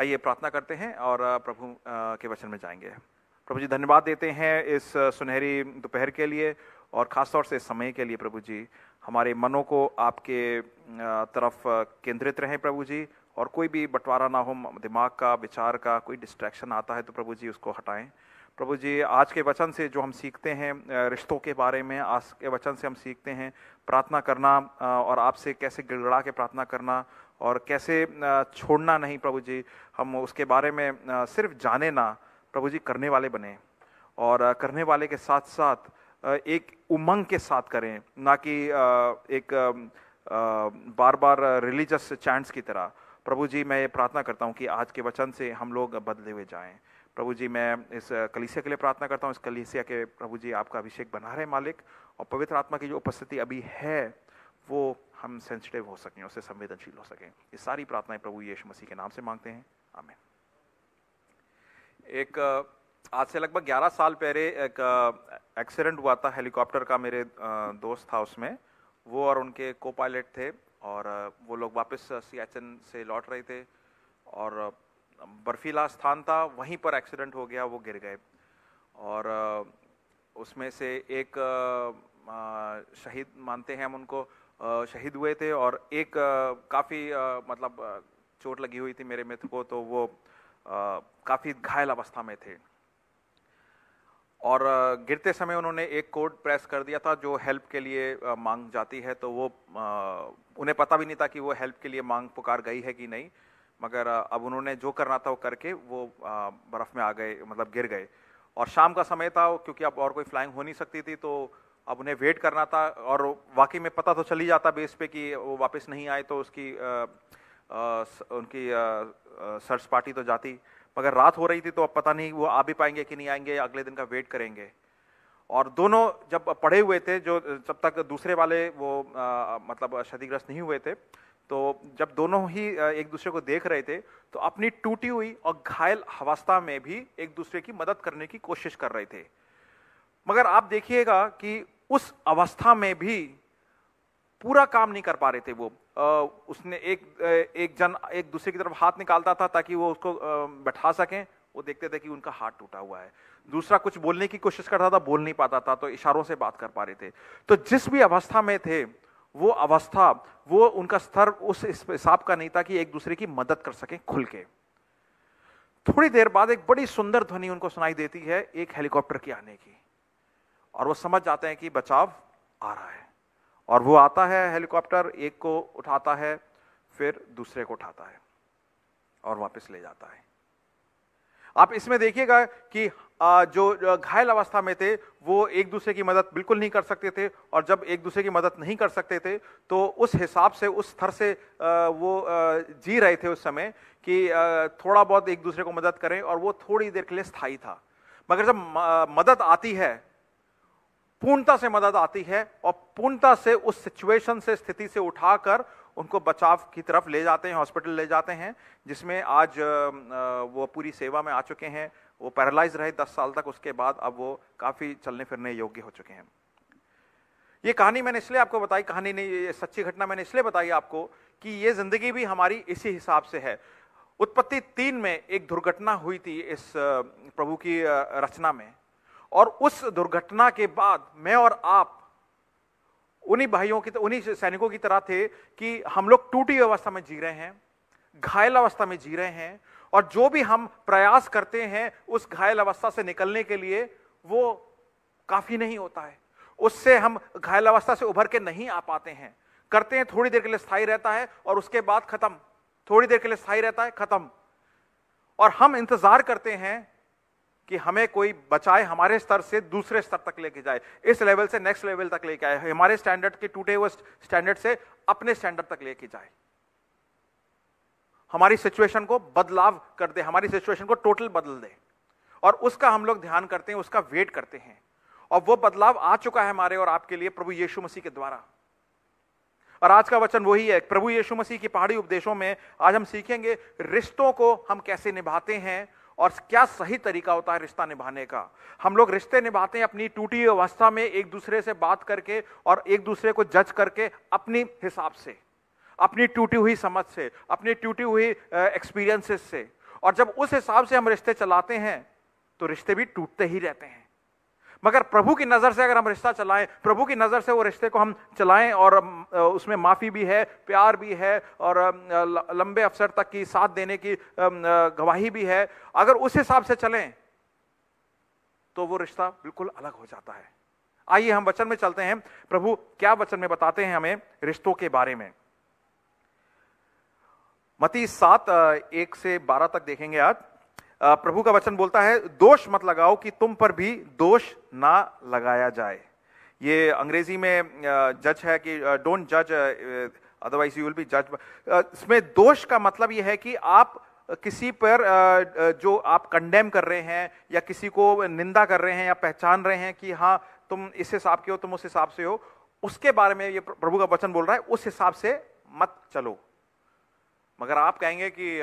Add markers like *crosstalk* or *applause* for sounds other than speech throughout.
आइए प्रार्थना करते हैं और प्रभु के वचन में जाएंगे प्रभु जी धन्यवाद देते हैं इस सुनहरी दोपहर के लिए और ख़ासतौर से समय के लिए प्रभु जी हमारे मनों को आपके तरफ केंद्रित रहें प्रभु जी और कोई भी बंटवारा ना हो दिमाग का विचार का कोई डिस्ट्रैक्शन आता है तो प्रभु जी उसको हटाएं प्रभु जी आज के वचन से जो हम सीखते हैं रिश्तों के बारे में आज के वचन से हम सीखते हैं प्रार्थना करना और आपसे कैसे गिड़गड़ा के प्रार्थना करना और कैसे छोड़ना नहीं प्रभु जी हम उसके बारे में सिर्फ जाने ना प्रभु जी करने वाले बने और करने वाले के साथ साथ एक उमंग के साथ करें ना कि एक बार बार रिलीजियस चैंट्स की तरह प्रभु जी मैं ये प्रार्थना करता हूँ कि आज के वचन से हम लोग बदले हुए जाएं प्रभु जी मैं इस कलीसिया के लिए प्रार्थना करता हूँ इस कलीसिया के प्रभु जी आपका अभिषेक बना रहे मालिक और पवित्र आत्मा की जो उपस्थिति अभी है वो हम सेंसिटिव हो सकें उससे संवेदनशील हो सकें ये सारी प्रार्थनाएं प्रभु यीशु मसीह के नाम से मांगते हैं आमेन एक आज से लगभग 11 साल पहले एक एक्सीडेंट हुआ था हेलीकॉप्टर का मेरे दोस्त था उसमें वो और उनके को पायलट थे और वो लोग वापस सियाचन से लौट रहे थे और बर्फीला स्थान था वहीं पर एक्सीडेंट हो गया वो गिर गए और उसमें से एक शहीद मानते हैं हम उनको शहीद हुए थे और एक काफ़ी मतलब चोट लगी हुई थी मेरे मित्र को तो वो काफ़ी घायल अवस्था में थे और गिरते समय उन्होंने एक कोड प्रेस कर दिया था जो हेल्प के लिए मांग जाती है तो वो उन्हें पता भी नहीं था कि वो हेल्प के लिए मांग पुकार गई है कि नहीं मगर अब उन्होंने जो करना था वो करके वो बर्फ़ में आ गए मतलब गिर गए और शाम का समय था क्योंकि अब और कोई फ्लाइंग हो नहीं सकती थी तो अब उन्हें वेट करना था और वाकई में पता तो चल ही जाता बेस पे कि वो वापस नहीं आए तो उसकी आ, आ, उनकी आ, सर्च पार्टी तो जाती मगर रात हो रही थी तो अब पता नहीं वो आ भी पाएंगे कि नहीं आएंगे अगले दिन का वेट करेंगे और दोनों जब पढ़े हुए थे जो जब तक दूसरे वाले वो आ, मतलब क्षतिग्रस्त नहीं हुए थे तो जब दोनों ही एक दूसरे को देख रहे थे तो अपनी टूटी हुई और घायल अवस्था में भी एक दूसरे की मदद करने की कोशिश कर रहे थे मगर आप देखिएगा कि उस अवस्था में भी पूरा काम नहीं कर पा रहे थे वो उसने एक एक जन एक दूसरे की तरफ हाथ निकालता था ताकि वो उसको बैठा सकें वो देखते थे कि उनका हाथ टूटा हुआ है दूसरा कुछ बोलने की कोशिश करता था बोल नहीं पाता था तो इशारों से बात कर पा रहे थे तो जिस भी अवस्था में थे वो अवस्था वो उनका स्तर उस हिसाब का नहीं था कि एक दूसरे की मदद कर सकें खुल के थोड़ी देर बाद एक बड़ी सुंदर ध्वनि उनको सुनाई देती है एक हेलीकॉप्टर की आने की और वो समझ जाते हैं कि बचाव आ रहा है और वो आता है हेलीकॉप्टर एक को उठाता है फिर दूसरे को उठाता है और वापस ले जाता है आप इसमें देखिएगा कि जो घायल अवस्था में थे वो एक दूसरे की मदद बिल्कुल नहीं कर सकते थे और जब एक दूसरे की मदद नहीं कर सकते थे तो उस हिसाब से उस स्तर से वो जी रहे थे उस समय कि थोड़ा बहुत एक दूसरे को मदद करें और वो थोड़ी देर के लिए स्थायी था मगर जब मदद आती है पूर्णता से मदद आती है और पूर्णता से उस सिचुएशन से स्थिति से उठाकर उनको बचाव की तरफ ले जाते हैं हॉस्पिटल ले जाते हैं जिसमें आज वो पूरी सेवा में आ चुके हैं वो पैरालाइज रहे दस साल तक उसके बाद अब वो काफ़ी चलने फिरने योग्य हो चुके हैं ये कहानी मैंने इसलिए आपको बताई कहानी नहीं ये सच्ची घटना मैंने इसलिए बताई आपको कि ये ज़िंदगी भी हमारी इसी हिसाब से है उत्पत्ति तीन में एक दुर्घटना हुई थी इस प्रभु की रचना में और उस दुर्घटना के बाद मैं और आप उन्हीं भाइयों की उन्हीं सैनिकों की तरह थे कि हम लोग टूटी अवस्था में जी रहे हैं घायल अवस्था में जी रहे हैं और जो भी हम प्रयास करते हैं उस घायल अवस्था से निकलने के लिए वो काफी नहीं होता है उससे हम घायल अवस्था से उभर के नहीं आ पाते हैं करते हैं थोड़ी देर के लिए स्थायी रहता है और उसके बाद खत्म थोड़ी देर के लिए स्थायी रहता है खत्म और हम इंतजार करते हैं कि हमें कोई बचाए हमारे स्तर से दूसरे स्तर तक लेके जाए इस लेवल से नेक्स्ट लेवल तक लेके आए हमारे स्टैंडर्ड के टूटे हुए स्टैंडर्ड से अपने स्टैंडर्ड तक लेके जाए हमारी सिचुएशन को बदलाव कर दे हमारी सिचुएशन को टोटल बदल दे और उसका हम लोग ध्यान करते हैं उसका वेट करते हैं और वो बदलाव आ चुका है हमारे और आपके लिए प्रभु यीशु मसीह के द्वारा और आज का वचन वही है प्रभु यीशु मसीह की पहाड़ी उपदेशों में आज हम सीखेंगे रिश्तों को हम कैसे निभाते हैं और क्या सही तरीका होता है रिश्ता निभाने का हम लोग रिश्ते निभाते हैं अपनी टूटी अवस्था में एक दूसरे से बात करके और एक दूसरे को जज करके अपनी हिसाब से अपनी टूटी हुई समझ से अपनी टूटी हुई एक्सपीरियंसेस से और जब उस हिसाब से हम रिश्ते चलाते हैं तो रिश्ते भी टूटते ही रहते हैं मगर प्रभु की नज़र से अगर हम रिश्ता चलाएं प्रभु की नज़र से वो रिश्ते को हम चलाएं और उसमें माफ़ी भी है प्यार भी है और लंबे अवसर तक की साथ देने की गवाही भी है अगर उस हिसाब से चलें तो वो रिश्ता बिल्कुल अलग हो जाता है आइए हम वचन में चलते हैं प्रभु क्या वचन में बताते हैं हमें रिश्तों के बारे में मती सात एक से बारह तक देखेंगे आज प्रभु का वचन बोलता है दोष मत लगाओ कि तुम पर भी दोष ना लगाया जाए ये अंग्रेजी में जज है कि डोंट जज अदरवाइज यू विल बी जज इसमें दोष का मतलब यह है कि आप किसी पर जो आप कंडेम कर रहे हैं या किसी को निंदा कर रहे हैं या पहचान रहे हैं कि हाँ तुम इस हिसाब के हो तुम उस हिसाब से हो उसके बारे में ये प्रभु का वचन बोल रहा है उस हिसाब से मत चलो मगर आप कहेंगे कि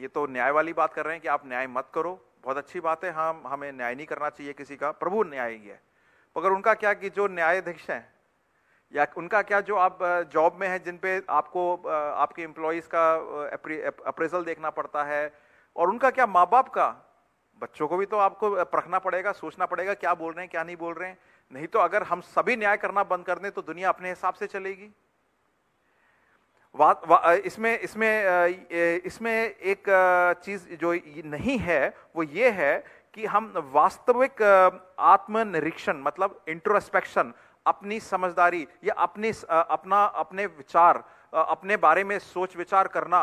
ये तो न्याय वाली बात कर रहे हैं कि आप न्याय मत करो बहुत अच्छी बात है हम हाँ, हमें न्याय नहीं करना चाहिए किसी का प्रभु न्याय ही है मगर उनका क्या कि जो न्यायाधीश हैं या उनका क्या जो आप जॉब में हैं जिन पे आपको आपके एम्प्लॉयज़ का अप्रेजल देखना पड़ता है और उनका क्या माँ बाप का बच्चों को भी तो आपको परखना पड़ेगा सोचना पड़ेगा क्या बोल रहे हैं क्या नहीं बोल रहे हैं नहीं तो अगर हम सभी न्याय करना बंद कर दें तो दुनिया अपने हिसाब से चलेगी वा, वा, इसमें इसमें इसमें एक चीज जो नहीं है वो ये है कि हम वास्तविक आत्मनिरीक्षण मतलब इंट्रोस्पेक्शन अपनी समझदारी या अपनी अपना अपने विचार अपने बारे में सोच विचार करना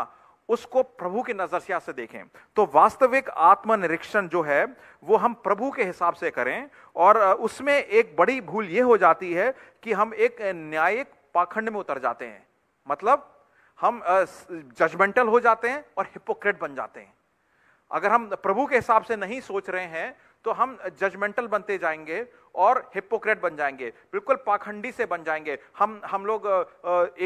उसको प्रभु के नजरिया से देखें तो वास्तविक आत्मनिरीक्षण जो है वो हम प्रभु के हिसाब से करें और उसमें एक बड़ी भूल ये हो जाती है कि हम एक न्यायिक पाखंड में उतर जाते हैं मतलब हम जजमेंटल हो जाते हैं और हिपोक्रेट बन जाते हैं अगर हम प्रभु के हिसाब से नहीं सोच रहे हैं तो हम जजमेंटल बनते जाएंगे और हिपोक्रेट बन जाएंगे बिल्कुल पाखंडी से बन जाएंगे हम हम लोग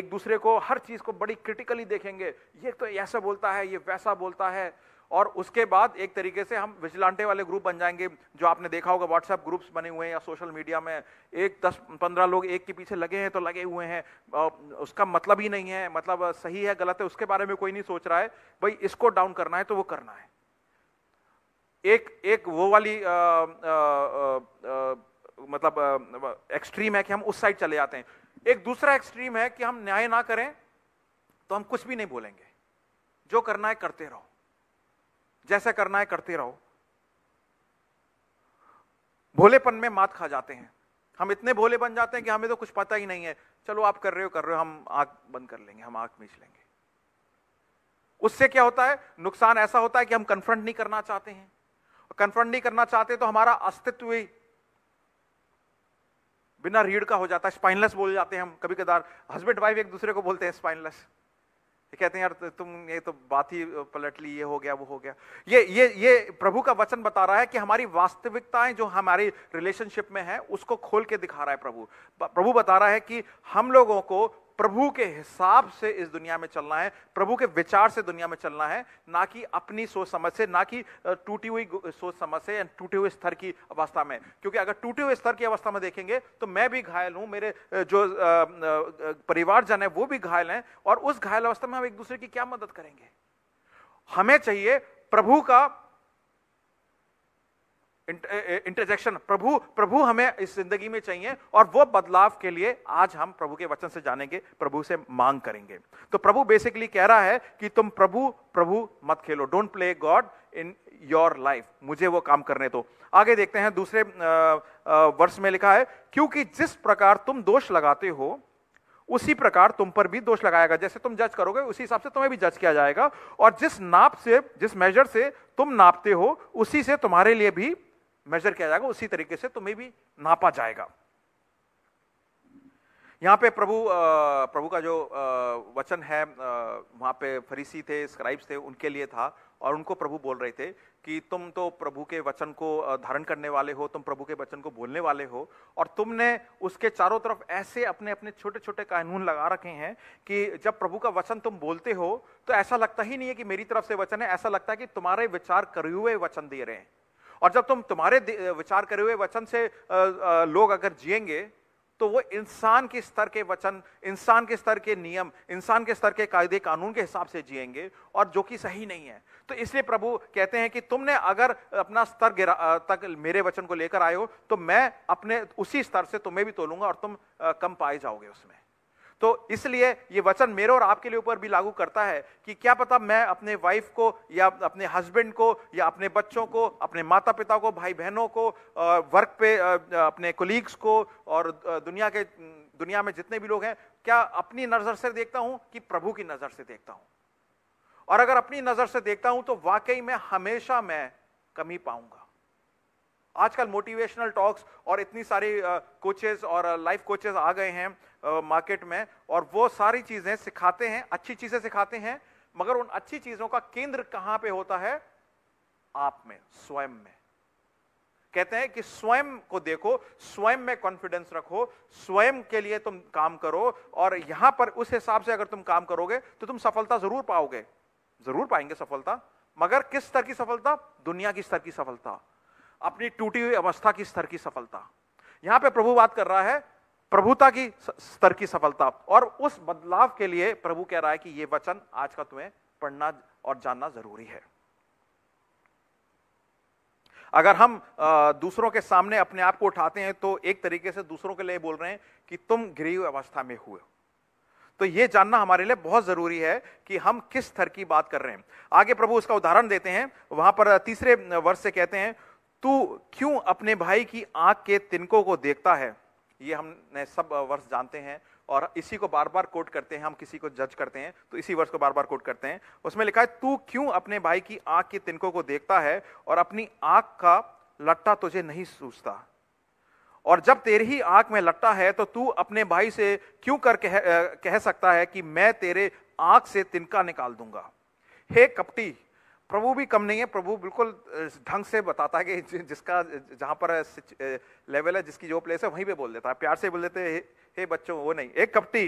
एक दूसरे को हर चीज को बड़ी क्रिटिकली देखेंगे ये तो ऐसा बोलता है ये वैसा बोलता है और उसके बाद एक तरीके से हम विजिलांटे वाले ग्रुप बन जाएंगे जो आपने देखा होगा व्हाट्सएप ग्रुप्स बने हुए हैं या सोशल मीडिया में एक दस पंद्रह लोग एक के पीछे लगे हैं तो लगे हुए हैं उसका मतलब ही नहीं है मतलब सही है गलत है उसके बारे में कोई नहीं सोच रहा है भाई इसको डाउन करना है तो वो करना है एक एक वो वाली आ, आ, आ, मतलब एक्सट्रीम है कि हम उस साइड चले जाते हैं एक दूसरा एक्सट्रीम है कि हम न्याय ना करें तो हम कुछ भी नहीं बोलेंगे जो करना है करते रहो जैसा करना है करते रहो भोलेपन में मात खा जाते हैं हम इतने भोले बन जाते हैं कि हमें तो कुछ पता ही नहीं है चलो आप कर रहे हो कर रहे हो हम आंख बंद कर लेंगे हम आंख मीच लेंगे उससे क्या होता है नुकसान ऐसा होता है कि हम कन्फ्रंट नहीं करना चाहते हैं कन्फ्रंट नहीं करना चाहते तो हमारा अस्तित्व ही बिना रीढ़ का हो जाता है स्पाइनलेस बोल जाते हैं हम कभी कदार हस्बैंड वाइफ एक दूसरे को बोलते हैं स्पाइनलेस ये कहते हैं यार तो तुम ये तो बात ही पलट ली ये हो गया वो हो गया ये ये ये प्रभु का वचन बता रहा है कि हमारी वास्तविकताएं जो हमारी रिलेशनशिप में है उसको खोल के दिखा रहा है प्रभु प्रभु बता रहा है कि हम लोगों को प्रभु के हिसाब से इस दुनिया में चलना है प्रभु के विचार से दुनिया में चलना है ना कि अपनी सोच समझ से ना कि टूटी हुई सोच समझ से टूटे हुए स्तर की अवस्था में क्योंकि अगर टूटे हुए स्तर की अवस्था में देखेंगे तो मैं भी घायल हूं मेरे जो परिवारजन है वो भी घायल हैं और उस घायल अवस्था में हम एक दूसरे की क्या मदद करेंगे हमें चाहिए प्रभु का इंटरजेक्शन eh, eh, प्रभु प्रभु हमें इस जिंदगी में चाहिए और वो बदलाव के लिए आज हम प्रभु के वचन से जानेंगे प्रभु से मांग करेंगे तो प्रभु बेसिकली कह रहा है कि तुम प्रभु प्रभु मत खेलो don't play God in your life मुझे वो काम करने दो तो। आगे देखते हैं दूसरे वर्ष में लिखा है क्योंकि जिस प्रकार तुम दोष लगाते हो उसी प्रकार तुम पर भी दोष लगाएगा जैसे तुम जज करोगे उसी हिसाब से तुम्हें भी जज किया जाएगा और जिस नाप से जिस मेजर से तुम नापते हो उसी से तुम्हारे लिए भी मेजर किया जाएगा उसी तरीके से तुम्हें भी नापा जाएगा यहाँ पे प्रभु प्रभु का जो वचन है वहाँ पे फरीसी थे स्क्राइब्स थे उनके लिए था और उनको प्रभु बोल रहे थे कि तुम तो प्रभु के वचन को धारण करने वाले हो तुम प्रभु के वचन को बोलने वाले हो और तुमने उसके चारों तरफ ऐसे अपने अपने छोटे छोटे कानून लगा रखे हैं कि जब प्रभु का वचन तुम बोलते हो तो ऐसा लगता ही नहीं है कि मेरी तरफ से वचन है ऐसा लगता है कि तुम्हारे विचार करे हुए वचन दे रहे हैं और जब तुम तुम्हारे विचार करे हुए वचन से लोग अगर जिएंगे तो वो इंसान के स्तर के वचन इंसान के स्तर के नियम इंसान के स्तर के कायदे कानून के हिसाब से जिएंगे और जो कि सही नहीं है तो इसलिए प्रभु कहते हैं कि तुमने अगर अपना स्तर तक मेरे वचन को लेकर आए हो तो मैं अपने उसी स्तर से तुम्हें भी तोलूंगा और तुम कम पाए जाओगे उसमें तो इसलिए ये वचन मेरे और आपके लिए ऊपर भी लागू करता है कि क्या पता मैं अपने वाइफ को या अपने हस्बैंड को या अपने बच्चों को अपने माता पिता को भाई बहनों को वर्क पे अपने कोलीग्स को और दुनिया के दुनिया में जितने भी लोग हैं क्या अपनी नज़र से देखता हूँ कि प्रभु की नज़र से देखता हूँ और अगर अपनी नज़र से देखता हूँ तो वाकई में हमेशा मैं कमी पाऊंगा आजकल मोटिवेशनल टॉक्स और इतनी सारी कोचेज और लाइफ कोचेज आ गए हैं मार्केट में और वो सारी चीज़ें सिखाते हैं अच्छी चीज़ें सिखाते हैं मगर उन अच्छी चीज़ों का केंद्र कहां पे होता है आप में स्वयं में कहते हैं कि स्वयं को देखो स्वयं में कॉन्फिडेंस रखो स्वयं के लिए तुम काम करो और यहां पर उस हिसाब से अगर तुम काम करोगे तो तुम सफलता जरूर पाओगे जरूर पाएंगे सफलता मगर किस स्तर की सफलता दुनिया की स्तर की सफलता अपनी टूटी हुई अवस्था की स्तर की सफलता यहां पे प्रभु बात कर रहा है प्रभुता की स्तर की सफलता और उस बदलाव के लिए प्रभु कह रहा है कि यह वचन आज का तुम्हें पढ़ना और जानना जरूरी है अगर हम दूसरों के सामने अपने आप को उठाते हैं तो एक तरीके से दूसरों के लिए बोल रहे हैं कि तुम घिरी हुई अवस्था में हुए तो यह जानना हमारे लिए बहुत जरूरी है कि हम किस स्तर की बात कर रहे हैं आगे प्रभु उसका उदाहरण देते हैं वहां पर तीसरे वर्ष से कहते हैं तू क्यों अपने भाई की आंख के तिनकों को देखता है ये हमने सब वर्ष जानते हैं और इसी को बार बार कोट करते हैं हम किसी को जज करते हैं तो इसी वर्ष को बार बार कोट करते हैं उसमें लिखा है तू क्यों अपने भाई की आंख के तिनकों को देखता है और अपनी आंख का लट्टा तुझे नहीं सूझता और जब तेरी ही आंख में लट्टा है तो तू अपने भाई से क्यों कर कह, कह सकता है कि मैं तेरे आंख से तिनका निकाल दूंगा हे कपटी प्रभु भी कम नहीं है प्रभु बिल्कुल ढंग से बताता है कि जिसका जहाँ पर लेवल है जिसकी जो प्लेस है वहीं पे बोल देता है प्यार से बोल देते हे, बच्चों वो नहीं एक कपटी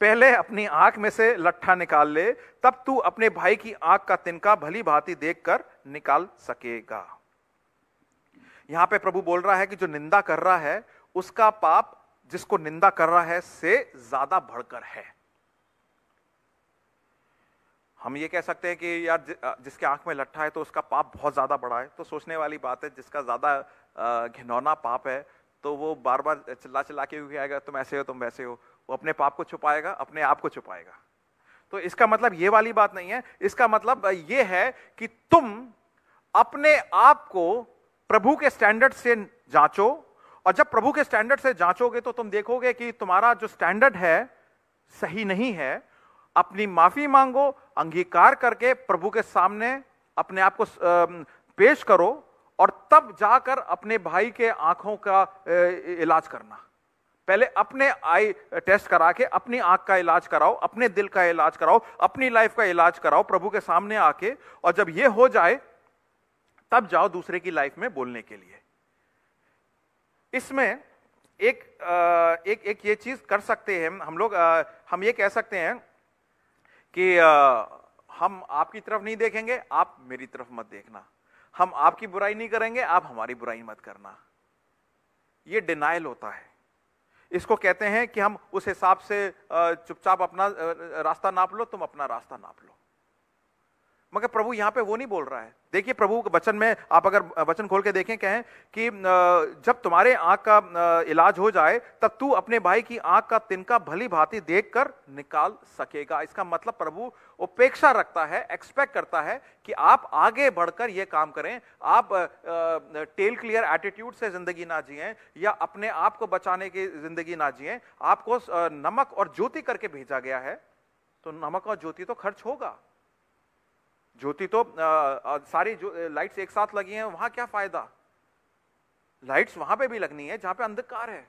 पहले अपनी आंख में से लट्ठा निकाल ले तब तू अपने भाई की आंख का तिनका भली भांति देख कर निकाल सकेगा यहां पे प्रभु बोल रहा है कि जो निंदा कर रहा है उसका पाप जिसको निंदा कर रहा है से ज्यादा बढ़कर है हम ये कह सकते हैं कि यार जिसके आंख में लट्ठा है तो उसका पाप बहुत ज़्यादा बड़ा है तो सोचने वाली बात है जिसका ज़्यादा घिनौना पाप है तो वो बार बार चिल्ला चिल्ला के भी आएगा तुम ऐसे हो तुम वैसे हो वो अपने पाप को छुपाएगा अपने आप को छुपाएगा तो इसका मतलब ये वाली बात नहीं है इसका मतलब ये है कि तुम अपने आप को प्रभु के स्टैंडर्ड से जांचो और जब प्रभु के स्टैंडर्ड से जांचोगे तो तुम देखोगे कि तुम्हारा जो स्टैंडर्ड है सही नहीं है अपनी माफी मांगो अंगीकार करके प्रभु के सामने अपने आप को पेश करो और तब जाकर अपने भाई के आंखों का इलाज करना पहले अपने आई टेस्ट करा के अपनी आंख का इलाज कराओ अपने दिल का इलाज कराओ अपनी लाइफ का इलाज कराओ प्रभु के सामने आके और जब ये हो जाए तब जाओ दूसरे की लाइफ में बोलने के लिए इसमें एक एक एक ये चीज कर सकते हैं हम लोग हम ये कह सकते हैं कि हम आपकी तरफ नहीं देखेंगे आप मेरी तरफ मत देखना हम आपकी बुराई नहीं करेंगे आप हमारी बुराई मत करना ये डिनाइल होता है इसको कहते हैं कि हम उस हिसाब से चुपचाप अपना रास्ता नाप लो तुम अपना रास्ता नाप लो मगर प्रभु यहाँ पे वो नहीं बोल रहा है देखिए प्रभु के वचन में आप अगर वचन खोल के देखें कहें कि जब तुम्हारे आँख का इलाज हो जाए तब तू अपने भाई की आंख का तिनका भली भांति देख कर निकाल सकेगा इसका मतलब प्रभु उपेक्षा रखता है एक्सपेक्ट करता है कि आप आगे बढ़कर ये काम करें आप टेल क्लियर एटीट्यूड से जिंदगी ना जिए या अपने आप को बचाने की जिंदगी ना जिए आपको नमक और ज्योति करके भेजा गया है तो नमक और ज्योति तो खर्च होगा ज्योति तो आ, आ, सारी जो लाइट्स एक साथ लगी हैं वहां क्या फायदा लाइट्स वहां पे भी लगनी है जहां पे अंधकार है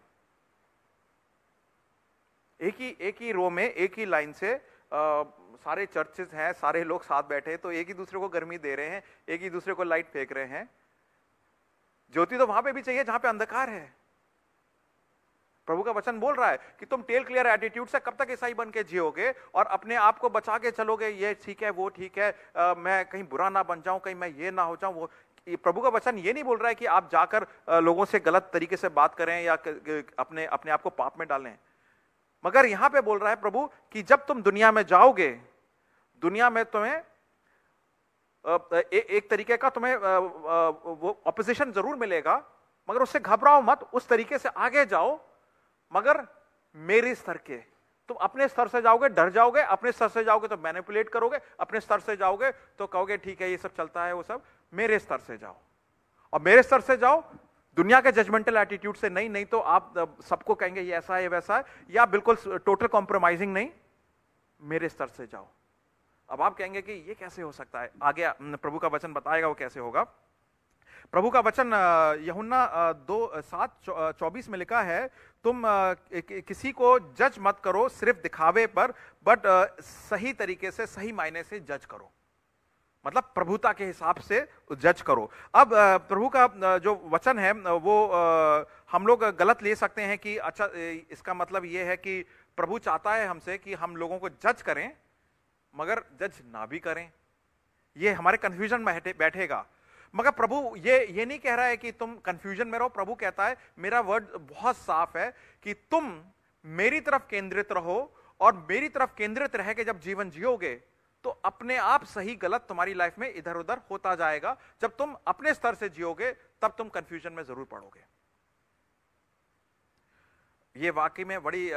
एक ही एक ही रो में एक ही लाइन से आ, सारे चर्चेस हैं सारे लोग साथ बैठे तो एक ही दूसरे को गर्मी दे रहे हैं एक ही दूसरे को लाइट फेंक रहे हैं ज्योति तो वहां पे भी चाहिए जहां पे अंधकार है प्रभु का वचन बोल रहा है कि तुम टेल क्लियर एटीट्यूड से कब तक ईसाई बन के जियोगे और अपने आप को बचा के चलोगे ये ठीक है वो ठीक है आ, मैं कहीं बुरा ना बन जाऊं कहीं मैं ये ना हो जाऊं वो प्रभु का वचन ये नहीं बोल रहा है कि आप जाकर लोगों से गलत तरीके से बात करें या अपने अपने आप को पाप में डालें मगर यहां पे बोल रहा है प्रभु कि जब तुम दुनिया में जाओगे दुनिया में तुम्हें ए, एक तरीके का तुम्हें वो अपोजिशन जरूर मिलेगा मगर उससे घबराओ मत उस तरीके से आगे जाओ मगर मेरे स्तर के तुम अपने स्तर से जाओगे डर जाओगे अपने स्तर से जाओगे तो मैनिपुलेट करोगे अपने स्तर से जाओगे तो कहोगे ठीक है ये सब चलता है वो सब मेरे स्तर से जाओ और मेरे स्तर से जाओ दुनिया के जजमेंटल एटीट्यूड से नहीं नहीं तो आप सबको कहेंगे ये ऐसा है वैसा है या बिल्कुल टोटल कॉम्प्रोमाइजिंग नहीं मेरे स्तर से जाओ अब आप कहेंगे कि ये कैसे हो सकता है आगे प्रभु का वचन बताएगा वो कैसे होगा प्रभु का वचन यहुन्ना दो सात चौबीस में लिखा है तुम किसी को जज मत करो सिर्फ दिखावे पर बट सही तरीके से सही मायने से जज करो मतलब प्रभुता के हिसाब से जज करो अब प्रभु का जो वचन है वो हम लोग गलत ले सकते हैं कि अच्छा इसका मतलब ये है कि प्रभु चाहता है हमसे कि हम लोगों को जज करें मगर जज ना भी करें ये हमारे कंफ्यूजन में बैठेगा मगर प्रभु ये ये नहीं कह रहा है कि तुम कंफ्यूजन में रहो प्रभु कहता है मेरा वर्ड बहुत साफ है कि तुम मेरी तरफ केंद्रित रहो और मेरी तरफ केंद्रित रह के जब जीवन जियोगे तो अपने आप सही गलत तुम्हारी लाइफ में इधर उधर होता जाएगा जब तुम अपने स्तर से जियोगे तब तुम कंफ्यूजन में जरूर पड़ोगे ये वाकई में बड़ी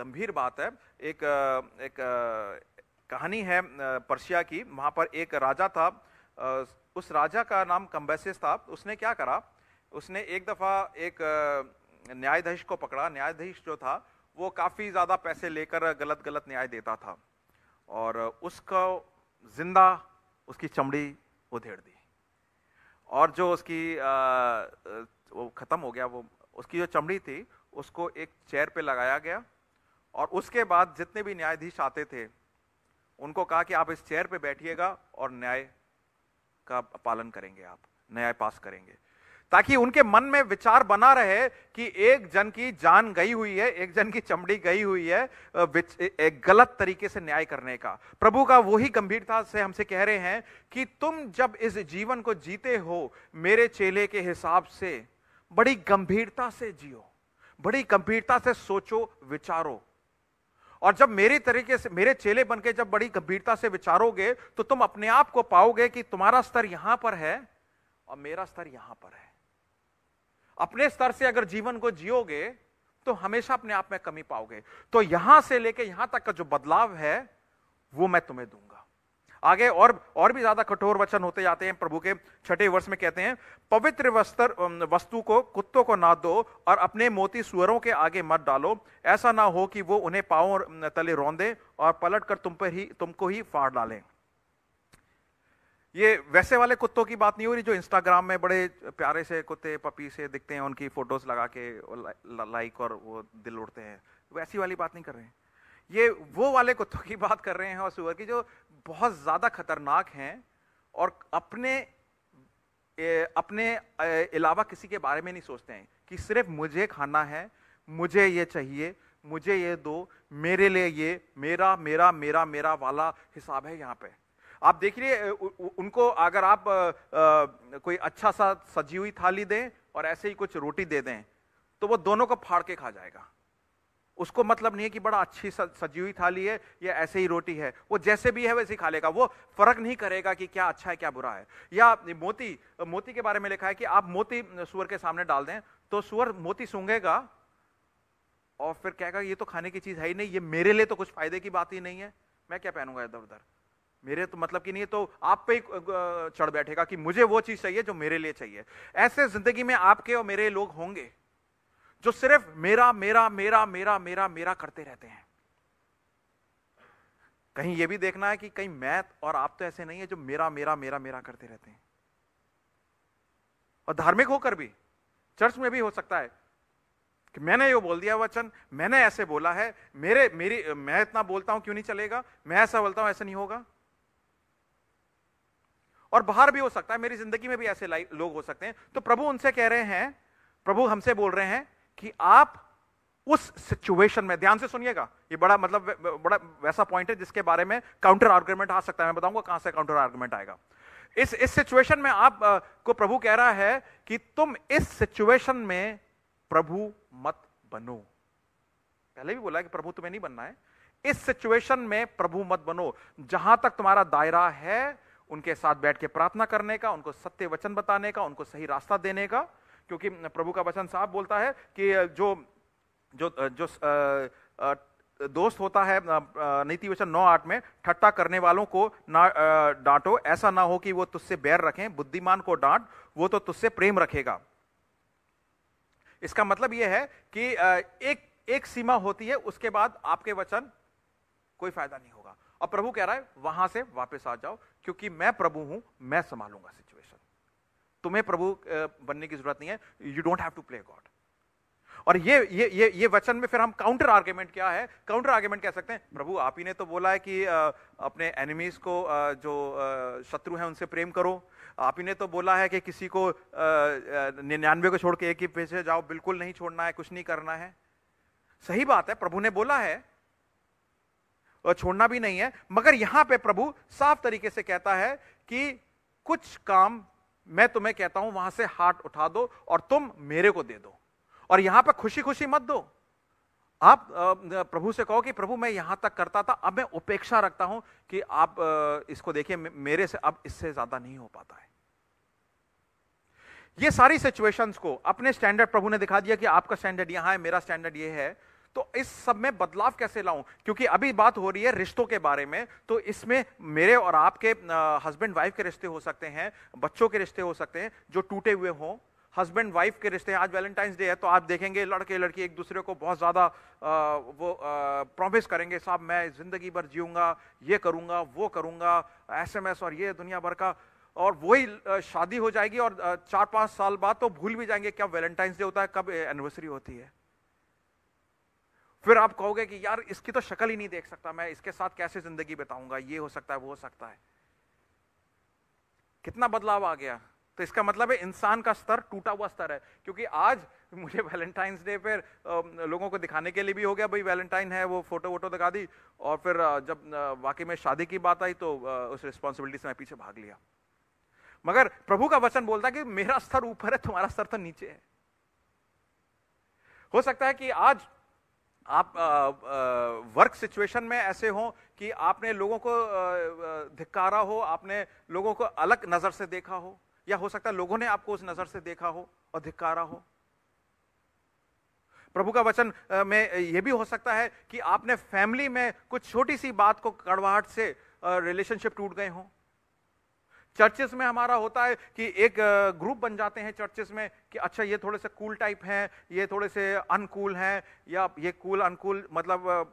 गंभीर बात है एक एक कहानी है पर्शिया की वहां पर एक राजा था उस राजा का नाम कम्बेसिस था उसने क्या करा उसने एक दफ़ा एक न्यायाधीश को पकड़ा न्यायाधीश जो था वो काफ़ी ज़्यादा पैसे लेकर गलत गलत न्याय देता था और उसको जिंदा उसकी चमड़ी उधेड़ दी और जो उसकी वो ख़त्म हो गया वो उसकी जो चमड़ी थी उसको एक चेयर पे लगाया गया और उसके बाद जितने भी न्यायाधीश आते थे उनको कहा कि आप इस चेयर पे बैठिएगा और न्याय का पालन करेंगे आप न्याय पास करेंगे ताकि उनके मन में विचार बना रहे कि एक जन की जान गई हुई है एक जन की चमड़ी गई हुई है एक गलत तरीके से न्याय करने का प्रभु का वही गंभीरता से हमसे कह रहे हैं कि तुम जब इस जीवन को जीते हो मेरे चेले के हिसाब से बड़ी गंभीरता से जियो बड़ी गंभीरता से सोचो विचारो और जब मेरे तरीके से मेरे चेले बन के जब बड़ी गंभीरता से विचारोगे तो तुम अपने आप को पाओगे कि तुम्हारा स्तर यहां पर है और मेरा स्तर यहां पर है अपने स्तर से अगर जीवन को जियोगे तो हमेशा अपने आप में कमी पाओगे तो यहां से लेके यहां तक का जो बदलाव है वो मैं तुम्हें दूंगा आगे और और भी ज्यादा कठोर वचन होते जाते हैं प्रभु के छठे वर्ष में कहते हैं पवित्र वस्त्र वस्तु को कुत्तों को ना दो और अपने मोती सुअरों के आगे मत डालो ऐसा ना हो कि वो उन्हें पाओ तले रौंदे और पलट कर तुम पर ही तुमको ही फाड़ डालें ये वैसे वाले कुत्तों की बात नहीं हो रही जो इंस्टाग्राम में बड़े प्यारे से कुत्ते पपी से दिखते हैं उनकी फोटोज लगा के लाइक और वो दिल उड़ते हैं वैसी वाली बात नहीं कर रहे हैं ये वो वाले कुत्तों की बात कर रहे हैं और सुअर की जो बहुत ज़्यादा खतरनाक हैं और अपने ए, अपने अलावा किसी के बारे में नहीं सोचते हैं कि सिर्फ मुझे खाना है मुझे ये चाहिए मुझे ये दो मेरे लिए ये मेरा मेरा मेरा मेरा वाला हिसाब है यहाँ पे आप देखिए उनको अगर आप आ, आ, कोई अच्छा सा सजी हुई थाली दें और ऐसे ही कुछ रोटी दे दें तो वो दोनों को फाड़ के खा जाएगा उसको मतलब नहीं है कि बड़ा अच्छी सजी हुई थाली है या ऐसे ही रोटी है वो जैसे भी है वैसे ही खा लेगा वो फर्क नहीं करेगा कि क्या अच्छा है क्या बुरा है या मोती मोती के बारे में लिखा है कि आप मोती सुअर के सामने डाल दें तो सुअर मोती सूंघेगा और फिर कहेगा ये तो खाने की चीज है ही नहीं ये मेरे लिए तो कुछ फायदे की बात ही नहीं है मैं क्या पहनूंगा इधर उधर मेरे तो मतलब कि नहीं है तो आप पे ही चढ़ बैठेगा कि मुझे वो चीज चाहिए जो मेरे लिए चाहिए ऐसे जिंदगी में आपके और मेरे लोग होंगे जो सिर्फ मेरा मेरा मेरा मेरा मेरा मेरा करते रहते हैं कहीं यह भी देखना है कि कहीं मैं और आप तो ऐसे नहीं है जो मेरा मेरा मेरा मेरा करते रहते हैं और धार्मिक होकर भी चर्च में भी हो सकता है कि मैंने यो बोल दिया वचन मैंने ऐसे बोला है मेरे मेरी मैं इतना बोलता हूं क्यों नहीं चलेगा मैं ऐसा बोलता हूं ऐसा नहीं होगा और बाहर भी हो सकता है मेरी जिंदगी में भी ऐसे लोग हो सकते हैं तो प्रभु उनसे कह रहे हैं प्रभु हमसे बोल रहे हैं कि आप उस सिचुएशन में ध्यान से सुनिएगा ये बड़ा मतलब बड़ा वैसा पॉइंट है जिसके बारे में काउंटर आर्ग्यूमेंट आ सकता है मैं बताऊंगा कहां से काउंटर आर्ग्यूमेंट आएगा इस इस सिचुएशन में आप आ, को प्रभु कह रहा है कि तुम इस सिचुएशन में प्रभु मत बनो पहले भी बोला कि प्रभु तुम्हें नहीं बनना है इस सिचुएशन में प्रभु मत बनो जहां तक तुम्हारा दायरा है उनके साथ बैठ के प्रार्थना करने का उनको सत्य वचन बताने का उनको सही रास्ता देने का क्योंकि प्रभु का वचन साफ बोलता है कि जो जो जो दोस्त होता है नीति वचन नौ आठ में ठट्टा करने वालों को ना डांटो ऐसा ना हो कि वो तुझसे बैर रखें बुद्धिमान को डांट वो तो तुझसे प्रेम रखेगा इसका मतलब यह है कि एक एक सीमा होती है उसके बाद आपके वचन कोई फायदा नहीं होगा और प्रभु कह रहा है वहां से वापस आ जाओ क्योंकि मैं प्रभु हूं मैं संभालूंगा सिचुएशन तुम्हें प्रभु बनने की जरूरत नहीं है you don't have to play God और ये ये ये ये वचन में फिर हम काउंटर आर्ग्यूमेंट क्या है काउंटर आर्ग्यूमेंट कह सकते हैं प्रभु आप ही ने तो बोला है कि अपने एनिमीज को जो शत्रु हैं उनसे प्रेम करो आप ही ने तो बोला है कि किसी को निन्यानवे को छोड़ के एक ही पीछे जाओ बिल्कुल नहीं छोड़ना है कुछ नहीं करना है सही बात है प्रभु ने बोला है और छोड़ना भी नहीं है मगर यहां पे प्रभु साफ तरीके से कहता है कि कुछ काम मैं तुम्हें कहता हूं वहां से हाथ उठा दो और तुम मेरे को दे दो और यहां पर खुशी खुशी मत दो आप प्रभु से कहो कि प्रभु मैं यहां तक करता था अब मैं उपेक्षा रखता हूं कि आप इसको देखिए मेरे से अब इससे ज्यादा नहीं हो पाता है ये सारी सिचुएशंस को अपने स्टैंडर्ड प्रभु ने दिखा दिया कि आपका स्टैंडर्ड यहां है मेरा स्टैंडर्ड ये है तो इस सब में बदलाव कैसे लाऊं क्योंकि अभी बात हो रही है रिश्तों के बारे में तो इसमें मेरे और आपके हस्बैंड वाइफ के रिश्ते हो सकते हैं बच्चों के रिश्ते हो सकते हैं जो टूटे हुए हों हस्बैंड वाइफ के रिश्ते हैं आज वैलेंटाइंस डे है तो आप देखेंगे लड़के लड़की एक दूसरे को बहुत ज़्यादा वो प्रॉमिस करेंगे साहब मैं ज़िंदगी भर जीऊँगा ये करूँगा वो करूँगा एसएमएस और ये दुनिया भर का और वही शादी हो जाएगी और चार पाँच साल बाद तो भूल भी जाएंगे क्या वैलेंटाइंस डे होता है कब एनिवर्सरी होती है फिर आप कहोगे कि यार इसकी तो शक्ल ही नहीं देख सकता मैं इसके साथ कैसे जिंदगी बिताऊंगा ये हो सकता है वो हो सकता है कितना बदलाव आ गया तो इसका मतलब है इंसान का स्तर टूटा हुआ स्तर है क्योंकि आज मुझे वैलेंटाइंस डे पर लोगों को दिखाने के लिए भी हो गया भाई वैलेंटाइन है वो फोटो वोटो दिखा दी और फिर जब वाकई में शादी की बात आई तो उस रिस्पॉन्सिबिलिटी से मैं पीछे भाग लिया मगर प्रभु का वचन बोलता है कि मेरा स्तर ऊपर है तुम्हारा स्तर तो नीचे है हो सकता है कि आज आप आ, आ, वर्क सिचुएशन में ऐसे हो कि आपने लोगों को धिक्कारा हो आपने लोगों को अलग नज़र से देखा हो या हो सकता है लोगों ने आपको उस नज़र से देखा हो और धिक्कारा हो प्रभु का वचन में यह भी हो सकता है कि आपने फैमिली में कुछ छोटी सी बात को कड़वाहट से रिलेशनशिप टूट गए हों चर्चेस में हमारा होता है कि एक ग्रुप बन जाते हैं चर्चेस में कि अच्छा ये थोड़े से कूल टाइप हैं ये थोड़े से अनकूल हैं या ये कूल अनकूल मतलब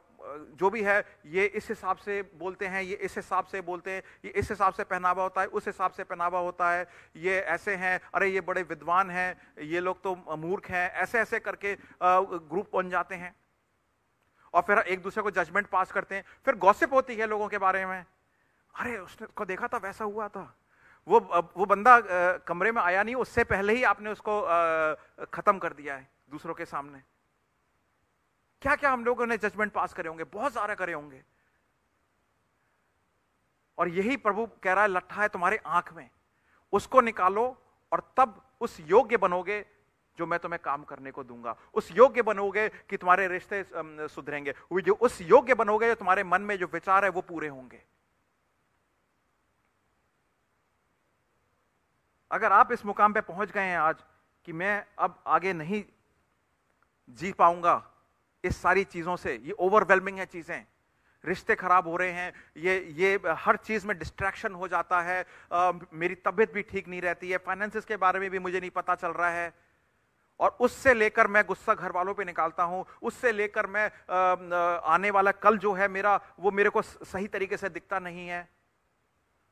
जो भी है ये इस हिसाब से बोलते हैं ये इस हिसाब से बोलते हैं ये इस हिसाब से पहनावा होता है उस हिसाब से पहनावा होता है ये ऐसे हैं अरे ये बड़े विद्वान हैं ये लोग तो मूर्ख हैं ऐसे ऐसे करके ग्रुप बन जाते हैं और फिर एक दूसरे को जजमेंट पास करते हैं फिर गॉसिप होती है लोगों के बारे में अरे उसने को देखा था वैसा हुआ था वो वो बंदा कमरे में आया नहीं उससे पहले ही आपने उसको खत्म कर दिया है दूसरों के सामने क्या क्या हम लोगों ने जजमेंट पास करे होंगे बहुत सारा करे होंगे और यही प्रभु कह रहा है लट्ठा है तुम्हारे आंख में उसको निकालो और तब उस योग्य बनोगे जो मैं तुम्हें काम करने को दूंगा उस योग्य बनोगे कि तुम्हारे रिश्ते सुधरेंगे उस योग्य बनोगे जो तुम्हारे मन में जो विचार है वो पूरे होंगे अगर आप इस मुकाम पे पहुंच गए हैं आज कि मैं अब आगे नहीं जी पाऊंगा इस सारी चीज़ों से ये ओवरवेलमिंग है चीज़ें रिश्ते खराब हो रहे हैं ये ये हर चीज़ में डिस्ट्रैक्शन हो जाता है आ, मेरी तबीयत भी ठीक नहीं रहती है फाइनेंसिस के बारे में भी मुझे नहीं पता चल रहा है और उससे लेकर मैं गुस्सा घर वालों पे निकालता हूं उससे लेकर मैं आ, आने वाला कल जो है मेरा वो मेरे को सही तरीके से दिखता नहीं है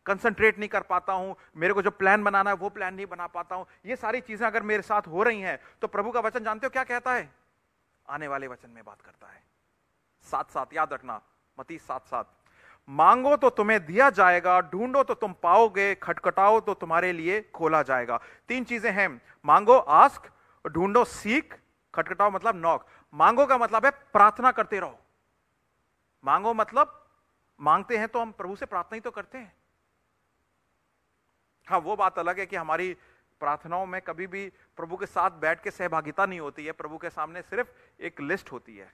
कंसंट्रेट नहीं कर पाता हूं मेरे को जो प्लान बनाना है वो प्लान नहीं बना पाता हूं ये सारी चीजें अगर मेरे साथ हो रही हैं तो प्रभु का वचन जानते हो क्या कहता है आने वाले वचन में बात करता है साथ साथ याद रखना मती साथ साथ मांगो तो तुम्हें दिया जाएगा ढूंढो तो तुम पाओगे खटखटाओ तो तुम्हारे लिए खोला जाएगा तीन चीजें हैं मांगो आस्क ढूंढो सीख खटखटाओ मतलब नॉक मांगो का मतलब है प्रार्थना करते रहो मांगो मतलब मांगते हैं तो हम प्रभु से प्रार्थना ही तो करते हैं हाँ वो बात अलग है कि हमारी प्रार्थनाओं में कभी भी प्रभु के साथ बैठ के सहभागिता नहीं होती है प्रभु के सामने सिर्फ एक लिस्ट होती है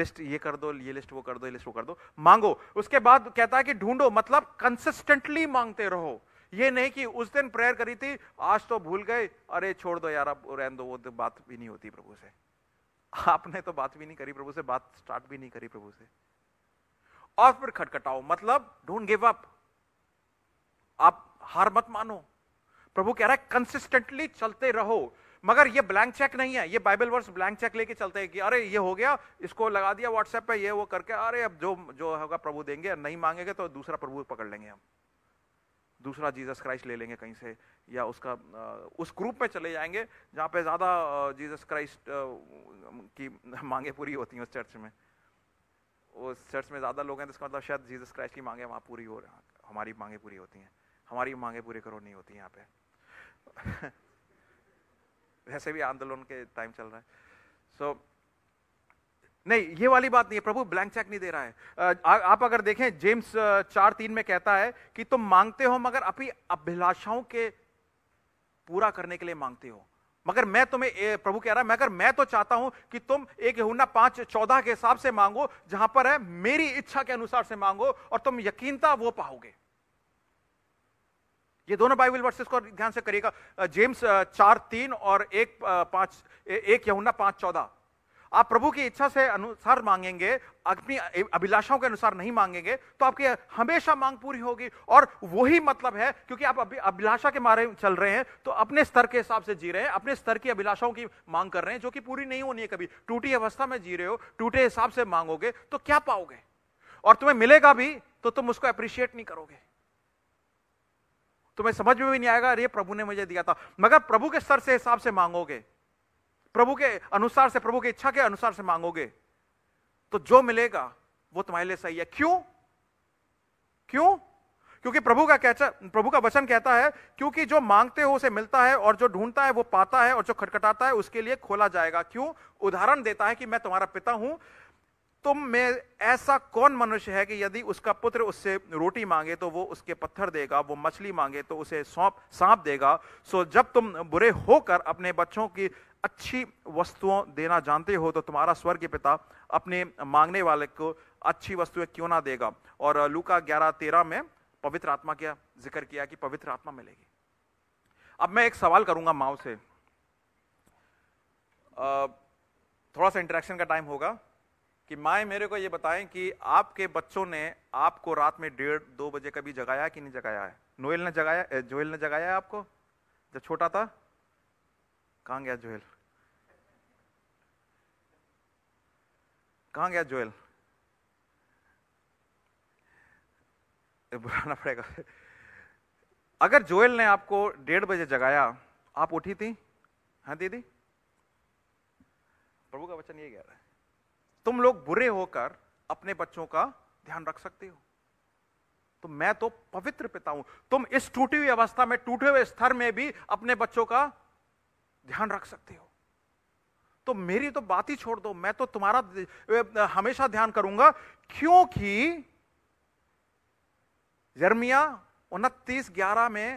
लिस्ट ये कर दो ये लिस्ट वो कर दो ये लिस्ट वो कर दो मांगो उसके बाद कहता है कि ढूंढो मतलब कंसिस्टेंटली मांगते रहो ये नहीं कि उस दिन प्रेयर करी थी आज तो भूल गए अरे छोड़ दो यार अब रहन दो वो तो बात भी नहीं होती प्रभु से आपने तो बात भी नहीं करी प्रभु से बात स्टार्ट भी नहीं करी प्रभु से और फिर खटखटाओ मतलब डोंट गिव अप आप हार मत मानो प्रभु कह रहा है कंसिस्टेंटली चलते रहो मगर ये ब्लैंक चेक नहीं है ये बाइबल वर्स ब्लैंक चेक लेके चलते हैं कि अरे ये हो गया इसको लगा दिया व्हाट्सएप पे ये वो करके अरे अब जो जो होगा प्रभु देंगे नहीं मांगेंगे तो दूसरा प्रभु पकड़ लेंगे हम दूसरा जीसस क्राइस्ट ले लेंगे कहीं से या उसका उस ग्रुप में चले जाएंगे जहाँ पे ज़्यादा जीसस क्राइस्ट की मांगे पूरी होती हैं उस चर्च में उस चर्च में ज़्यादा लोग हैं तो इसका मतलब शायद जीसस क्राइस्ट की मांगे वहाँ पूरी हो रहा हमारी मांगे पूरी होती हैं हमारी मांगे पूरी करो नहीं होती यहाँ पे *laughs* वैसे भी आंदोलन के टाइम चल रहा है सो so, नहीं ये वाली बात नहीं है प्रभु ब्लैंक चेक नहीं दे रहा है आ, आप अगर देखें जेम्स चार तीन में कहता है कि तुम मांगते हो मगर अपनी अभिलाषाओं के पूरा करने के लिए मांगते हो मगर मैं तुम्हें ए, प्रभु कह रहा है मगर मैं तो चाहता हूं कि तुम एक होना पांच चौदह के हिसाब से मांगो जहां पर है मेरी इच्छा के अनुसार से मांगो और तुम यकीनता वो पाओगे ये दोनों बाइबल वर्सेस को ध्यान से करिएगा जेम्स चार तीन और एक पांच एक यमुना पांच चौदह आप प्रभु की इच्छा से अनुसार मांगेंगे अपनी अभिलाषाओं के अनुसार नहीं मांगेंगे तो आपकी हमेशा मांग पूरी होगी और वही मतलब है क्योंकि आप अभी अभिलाषा के मारे चल रहे हैं तो अपने स्तर के हिसाब से जी रहे हैं अपने स्तर की अभिलाषाओं की मांग कर रहे हैं जो कि पूरी नहीं होनी है कभी टूटी अवस्था में जी रहे हो टूटे हिसाब से मांगोगे तो क्या पाओगे और तुम्हें मिलेगा भी तो तुम उसको अप्रिशिएट नहीं करोगे तुम्हें समझ में भी नहीं आएगा अरे प्रभु ने मुझे दिया था मगर प्रभु के स्तर से हिसाब से मांगोगे प्रभु के अनुसार से प्रभु की इच्छा के अनुसार से मांगोगे तो जो मिलेगा वो तुम्हारे लिए सही है क्यों क्यों क्योंकि प्रभु का कह प्रभु का वचन कहता है क्योंकि जो मांगते हो उसे मिलता है और जो ढूंढता है वो पाता है और जो खटखटाता है उसके लिए खोला जाएगा क्यों उदाहरण देता है कि मैं तुम्हारा पिता हूं तुम में ऐसा कौन मनुष्य है कि यदि उसका पुत्र उससे रोटी मांगे तो वो उसके पत्थर देगा वो मछली मांगे तो उसे सौंप सांप देगा सो जब तुम बुरे होकर अपने बच्चों की अच्छी वस्तुओं देना जानते हो तो तुम्हारा स्वर्ग पिता अपने मांगने वाले को अच्छी वस्तुएं क्यों ना देगा और लूका ग्यारह तेरह में पवित्र आत्मा का जिक्र किया कि पवित्र आत्मा मिलेगी अब मैं एक सवाल करूंगा माओ से आ, थोड़ा सा इंटरेक्शन का टाइम होगा कि माए मेरे को ये बताएं कि आपके बच्चों ने आपको रात में डेढ़ दो बजे कभी जगाया कि नहीं जगाया है नोएल ने जगाया जोहेल ने जगाया है आपको जब छोटा था कहाँ गया जोहेल कहाँ गया जोहेल बुलाना पड़ेगा अगर जोएल ने आपको डेढ़ बजे जगाया आप उठी थी हाँ दीदी प्रभु का वचन ये कह रहा है तुम लोग बुरे होकर अपने बच्चों का ध्यान रख सकते हो तो मैं तो पवित्र पिता हूं तुम इस टूटी हुई अवस्था में टूटे हुए स्तर में भी अपने बच्चों का ध्यान रख सकते हो तो मेरी तो बात ही छोड़ दो मैं तो तुम्हारा हमेशा ध्यान करूंगा क्योंकि जर्मिया उनतीस ग्यारह में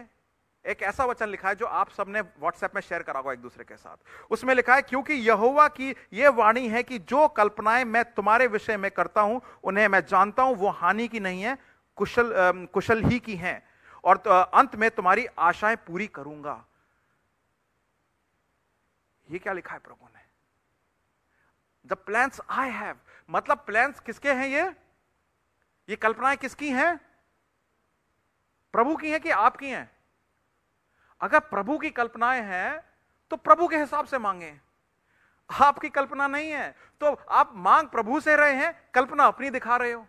एक ऐसा वचन लिखा है जो आप सबने व्हाट्सएप में शेयर करा हुआ एक दूसरे के साथ उसमें लिखा है क्योंकि यहोवा की यह वाणी है कि जो कल्पनाएं मैं तुम्हारे विषय में करता हूं उन्हें मैं जानता हूं वो हानि की नहीं है कुशल कुशल ही की हैं और तो, अंत में तुम्हारी आशाएं पूरी करूंगा ये क्या लिखा है प्रभु ने द प्लान्स आई हैव मतलब प्लान्स किसके हैं ये ये कल्पनाएं किसकी हैं प्रभु की हैं कि आपकी हैं अगर प्रभु की कल्पनाएं हैं तो प्रभु के हिसाब से मांगे आपकी कल्पना नहीं है तो आप मांग प्रभु से रहे हैं कल्पना अपनी दिखा रहे हो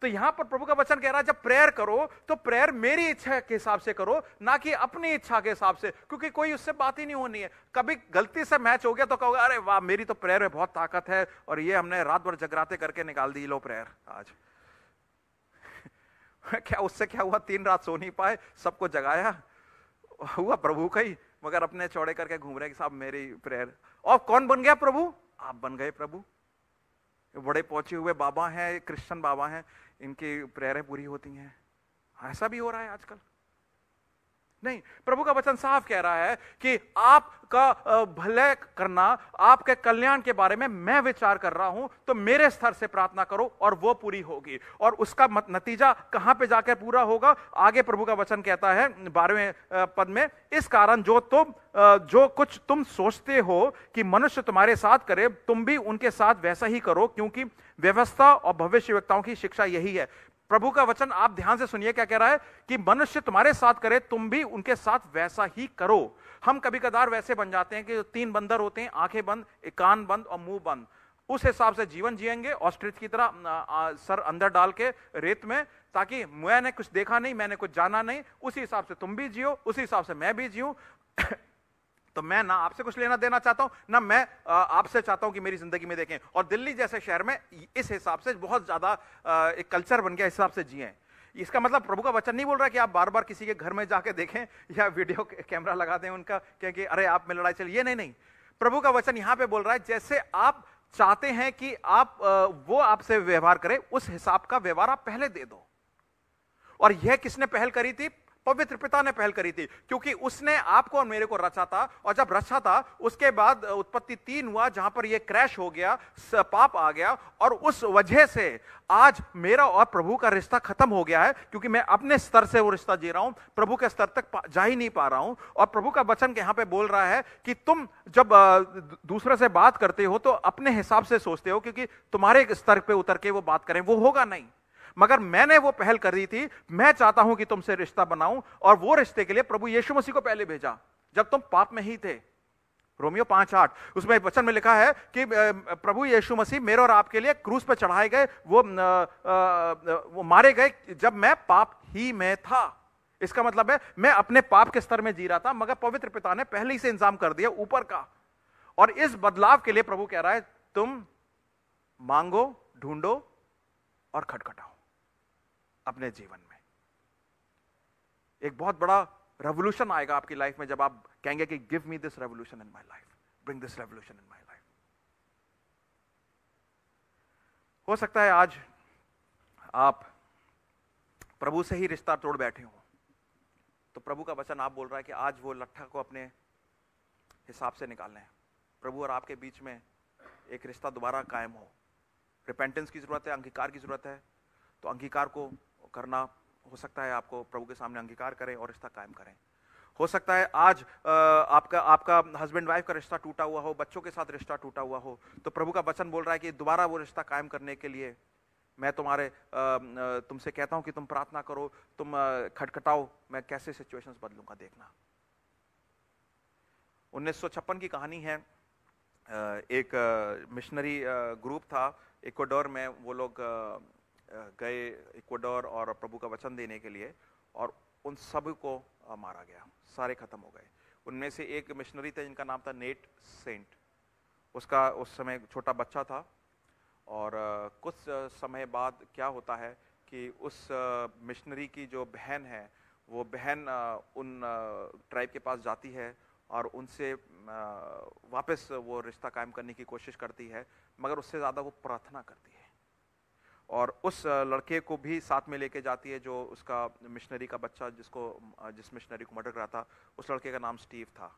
तो यहां पर प्रभु का वचन कह रहा है जब प्रेयर करो तो प्रेयर मेरी इच्छा के हिसाब से करो ना कि अपनी इच्छा के हिसाब से क्योंकि कोई उससे बात ही नहीं होनी है कभी गलती से मैच हो गया तो कहोगे अरे वाह मेरी तो प्रेयर में बहुत ताकत है और ये हमने रात भर जगराते करके निकाल दी लो प्रेयर आज *laughs* क्या उससे क्या हुआ तीन रात सो नहीं पाए सबको जगाया हुआ प्रभु का ही मगर अपने चौड़े करके घूम रहे कि साहब मेरी प्रेयर और कौन बन गया प्रभु आप बन गए प्रभु बड़े पहुंचे हुए बाबा हैं क्रिश्चियन बाबा हैं इनकी प्रेयरें पूरी होती हैं ऐसा भी हो रहा है आजकल नहीं प्रभु का वचन साफ कह रहा है कि आपका भले करना आपके कल्याण के बारे में मैं विचार कर रहा हूं तो मेरे स्तर से प्रार्थना करो और वो पूरी होगी और उसका नतीजा कहां पे जाकर पूरा होगा आगे प्रभु का वचन कहता है बारहवें पद में इस कारण जो तुम जो कुछ तुम सोचते हो कि मनुष्य तुम्हारे साथ करे तुम भी उनके साथ वैसा ही करो क्योंकि व्यवस्था और भविष्य व्यक्ताओं की शिक्षा यही है प्रभु का वचन आप ध्यान से सुनिए क्या कह रहा है कि मनुष्य तुम्हारे साथ करे तुम भी उनके साथ वैसा ही करो हम कभी कदार वैसे बन जाते हैं कि जो तीन बंदर होते हैं आंखें बंद कान बंद और मुंह बंद उस हिसाब से जीवन जिएंगे ऑस्ट्रिच की तरह सर अंदर डाल के रेत में ताकि मैंने कुछ देखा नहीं मैंने कुछ जाना नहीं उसी हिसाब से तुम भी जियो उसी हिसाब से मैं भी जीऊं तो मैं ना आपसे कुछ लेना देना चाहता हूं ना मैं आपसे चाहता हूं कि मेरी जिंदगी में देखें और दिल्ली जैसे शहर में इस हिसाब से बहुत ज्यादा एक कल्चर बन गया हिसाब से जिए इसका मतलब प्रभु का वचन नहीं बोल रहा कि आप बार बार किसी के घर में जाके देखें या वीडियो कैमरा लगा दें उनका कहें कि अरे आप में लड़ाई चलिए नहीं नहीं प्रभु का वचन यहां पे बोल रहा है जैसे आप चाहते हैं कि आप वो आपसे व्यवहार करें उस हिसाब का व्यवहार आप पहले दे दो और यह किसने पहल करी थी पवित्र पिता ने पहल करी थी क्योंकि उसने आपको और मेरे को रचा था और जब रचा था उसके बाद उत्पत्ति तीन हुआ जहां पर यह क्रैश हो गया पाप आ गया और उस वजह से आज मेरा और प्रभु का रिश्ता खत्म हो गया है क्योंकि मैं अपने स्तर से वो रिश्ता जी रहा हूं प्रभु के स्तर तक जा ही नहीं पा रहा हूं और प्रभु का वचन यहां पे बोल रहा है कि तुम जब दूसरे से बात करते हो तो अपने हिसाब से सोचते हो क्योंकि तुम्हारे स्तर पे उतर के वो बात करें वो होगा नहीं मगर मैंने वो पहल कर दी थी मैं चाहता हूं कि तुमसे रिश्ता बनाऊं और वो रिश्ते के लिए प्रभु यीशु मसीह को पहले भेजा जब तुम पाप में ही थे रोमियो पांच आठ उसमें वचन में लिखा है कि प्रभु यीशु मसीह मेरे और आपके लिए क्रूस पर चढ़ाए गए वो वो मारे गए जब मैं पाप ही में था इसका मतलब है मैं अपने पाप के स्तर में जी रहा था मगर पवित्र पिता ने पहले ही से इंतजाम कर दिया ऊपर का और इस बदलाव के लिए प्रभु कह रहा है तुम मांगो ढूंढो और खटखटाओ अपने जीवन में एक बहुत बड़ा रेवोल्यूशन आएगा आपकी लाइफ में जब आप कहेंगे कि give me this revolution in my life bring this revolution in my life हो सकता है आज आप प्रभु से ही रिश्ता तोड़ बैठे हो तो प्रभु का वचन आप बोल रहा है कि आज वो लट्ठा को अपने हिसाब से निकाल लें प्रभु और आपके बीच में एक रिश्ता दोबारा कायम हो रिपेंटेंस की जरूरत है अंगीकार की जरूरत है तो अंगीकार को करना हो सकता है आपको प्रभु के सामने अंगीकार करें और रिश्ता कायम करें हो सकता है आज आपका आपका हस्बैंड वाइफ का रिश्ता टूटा हुआ हो बच्चों के साथ रिश्ता टूटा हुआ हो तो प्रभु का वचन बोल रहा है कि दोबारा वो रिश्ता कायम करने के लिए मैं तुम्हारे तुमसे कहता हूं कि तुम प्रार्थना करो तुम खटखटाओ मैं कैसे सिचुएशंस बदलूंगा देखना 1956 की कहानी है एक मिशनरी ग्रुप था इक्वाडोर में वो लोग गए इक्वाडोर और प्रभु का वचन देने के लिए और उन सब को मारा गया सारे ख़त्म हो गए उनमें से एक मिशनरी था जिनका नाम था नेट सेंट उसका उस समय छोटा बच्चा था और कुछ समय बाद क्या होता है कि उस मिशनरी की जो बहन है वो बहन उन ट्राइब के पास जाती है और उनसे वापस वो रिश्ता कायम करने की कोशिश करती है मगर उससे ज़्यादा वो प्रार्थना करती है और उस लड़के को भी साथ में लेके जाती है जो उसका मिशनरी का बच्चा जिसको जिस मिशनरी को मर्डर करा था उस लड़के का नाम स्टीव था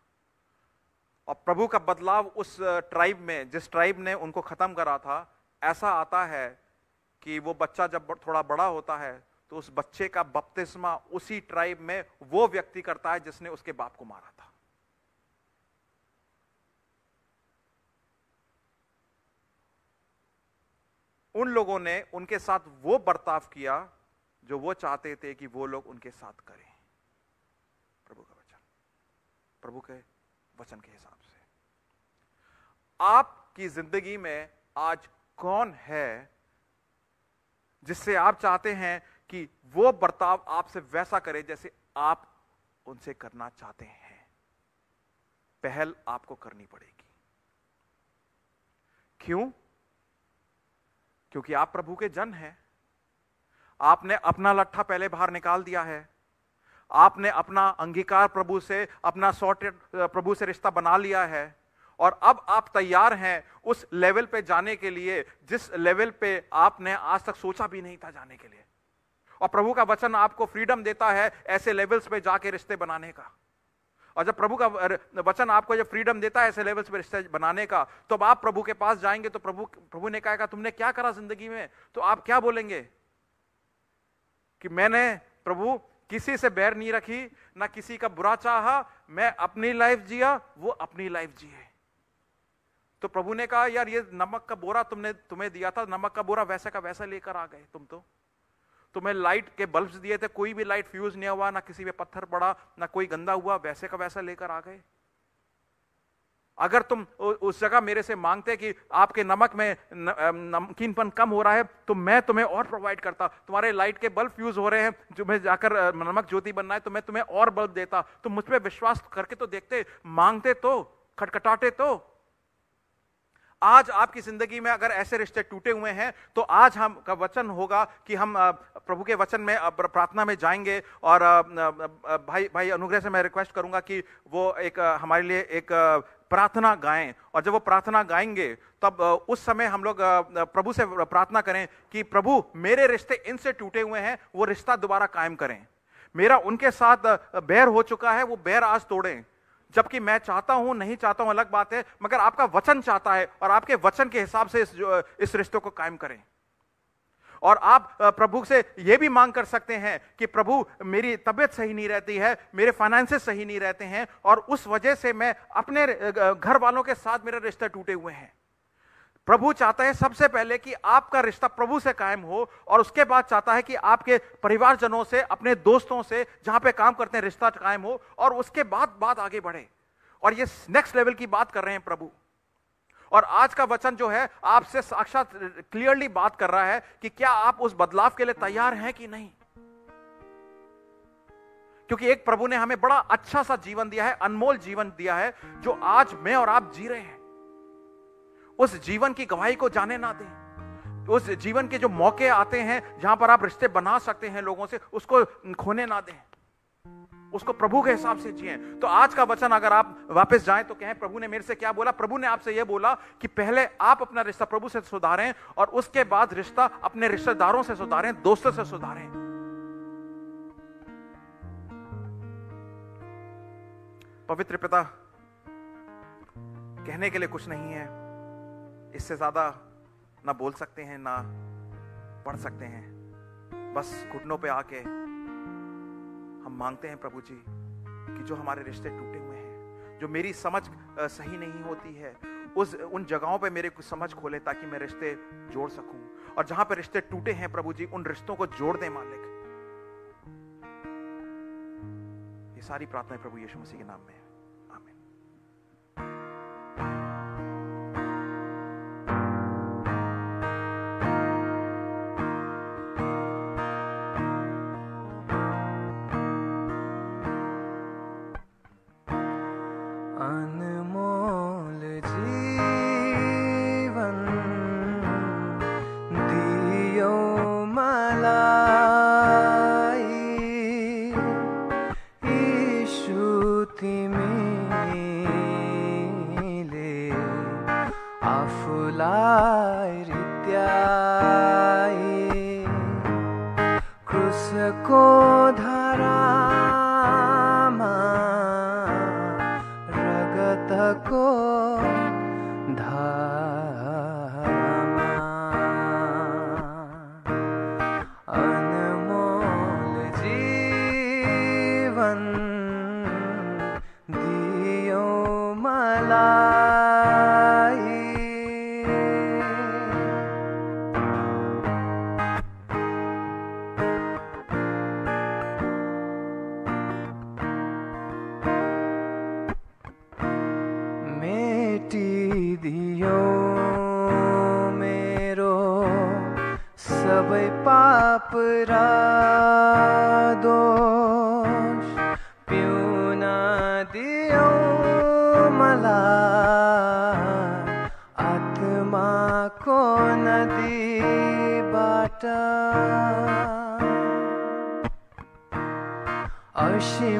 और प्रभु का बदलाव उस ट्राइब में जिस ट्राइब ने उनको ख़त्म करा था ऐसा आता है कि वो बच्चा जब थोड़ा बड़ा होता है तो उस बच्चे का बपतिस्मा उसी ट्राइब में वो व्यक्ति करता है जिसने उसके बाप को मारा था उन लोगों ने उनके साथ वो बर्ताव किया जो वो चाहते थे कि वो लोग उनके साथ करें प्रभु का वचन प्रभु के वचन के हिसाब से आपकी जिंदगी में आज कौन है जिससे आप चाहते हैं कि वो बर्ताव आपसे वैसा करे जैसे आप उनसे करना चाहते हैं पहल आपको करनी पड़ेगी क्यों क्योंकि आप प्रभु के जन हैं आपने अपना लट्ठा पहले बाहर निकाल दिया है आपने अपना अंगीकार प्रभु से अपना सॉर्टेड प्रभु से रिश्ता बना लिया है और अब आप तैयार हैं उस लेवल पे जाने के लिए जिस लेवल पे आपने आज तक सोचा भी नहीं था जाने के लिए और प्रभु का वचन आपको फ्रीडम देता है ऐसे लेवल्स पे जाके रिश्ते बनाने का और जब प्रभु का वचन आपको जब फ्रीडम देता है ऐसे लेवल्स पर रिश्ते बनाने का तो अब आप प्रभु के पास जाएंगे तो प्रभु प्रभु ने कहा तुमने क्या करा जिंदगी में तो आप क्या बोलेंगे कि मैंने प्रभु किसी से बैर नहीं रखी ना किसी का बुरा चाहा मैं अपनी लाइफ जिया वो अपनी लाइफ जिए तो प्रभु ने कहा यार ये नमक का बोरा तुमने तुम्हें दिया था नमक का बोरा वैसा का वैसा लेकर आ गए तुम तो तुम्हें लाइट के बल्ब्स दिए थे कोई भी लाइट फ्यूज नहीं हुआ ना किसी पे पत्थर पड़ा ना कोई गंदा हुआ वैसे का वैसा लेकर आ गए अगर तुम उस जगह मेरे से मांगते कि आपके नमक में नमकीनपन कम हो रहा है तो मैं तुम्हें और प्रोवाइड करता तुम्हारे लाइट के बल्ब फ्यूज हो रहे हैं तुम्हें जाकर नमक ज्योति बनना है तो मैं तुम्हें और बल्ब देता तुम मुझ पर विश्वास करके तो देखते मांगते तो खटखटाते तो आज आपकी जिंदगी में अगर ऐसे रिश्ते टूटे हुए हैं तो आज हम का वचन होगा कि हम प्रभु के वचन में प्रार्थना में जाएंगे और भाई भाई अनुग्रह से मैं रिक्वेस्ट करूंगा कि वो एक हमारे लिए एक प्रार्थना गाएं और जब वो प्रार्थना गाएंगे तब उस समय हम लोग प्रभु से प्रार्थना करें कि प्रभु मेरे रिश्ते इनसे टूटे हुए हैं वो रिश्ता दोबारा कायम करें मेरा उनके साथ बैर हो चुका है वो बैर आज तोड़ें जबकि मैं चाहता हूं नहीं चाहता हूं अलग बात है मगर आपका वचन चाहता है और आपके वचन के हिसाब से इस इस रिश्तों को कायम करें और आप प्रभु से यह भी मांग कर सकते हैं कि प्रभु मेरी तबीयत सही नहीं रहती है मेरे फाइनेंसेस सही नहीं रहते हैं और उस वजह से मैं अपने घर वालों के साथ मेरे रिश्ते टूटे हुए हैं प्रभु चाहता है सबसे पहले कि आपका रिश्ता प्रभु से कायम हो और उसके बाद चाहता है कि आपके परिवारजनों से अपने दोस्तों से जहां पे काम करते हैं रिश्ता कायम हो और उसके बाद बात आगे बढ़े और ये नेक्स्ट लेवल की बात कर रहे हैं प्रभु और आज का वचन जो है आपसे साक्षात क्लियरली बात कर रहा है कि क्या आप उस बदलाव के लिए तैयार हैं कि नहीं क्योंकि एक प्रभु ने हमें बड़ा अच्छा सा जीवन दिया है अनमोल जीवन दिया है जो आज मैं और आप जी रहे हैं उस जीवन की गवाही को जाने ना दें उस जीवन के जो मौके आते हैं जहां पर आप रिश्ते बना सकते हैं लोगों से उसको खोने ना दें उसको प्रभु के हिसाब से जिए तो आज का वचन अगर आप वापस जाएं तो कहें प्रभु ने मेरे से क्या बोला प्रभु ने आपसे यह बोला कि पहले आप अपना रिश्ता प्रभु से सुधारें और उसके बाद रिश्ता अपने रिश्तेदारों से सुधारें दोस्तों से सुधारें पवित्र पिता कहने के लिए कुछ नहीं है इससे ज़्यादा ना बोल सकते हैं ना पढ़ सकते हैं बस घुटनों पे आके हम मांगते हैं प्रभु जी कि जो हमारे रिश्ते टूटे हुए हैं जो मेरी समझ सही नहीं होती है उस उन जगहों पे मेरे कुछ समझ खोले ताकि मैं रिश्ते जोड़ सकूं और जहां पे रिश्ते टूटे हैं प्रभु जी उन रिश्तों को जोड़ दें मालिक ये सारी प्रार्थनाएं प्रभु यीशु मसीह के नाम में अपरादोष पिऊ ना दियो मला आत्मा को नदी बाटा अशी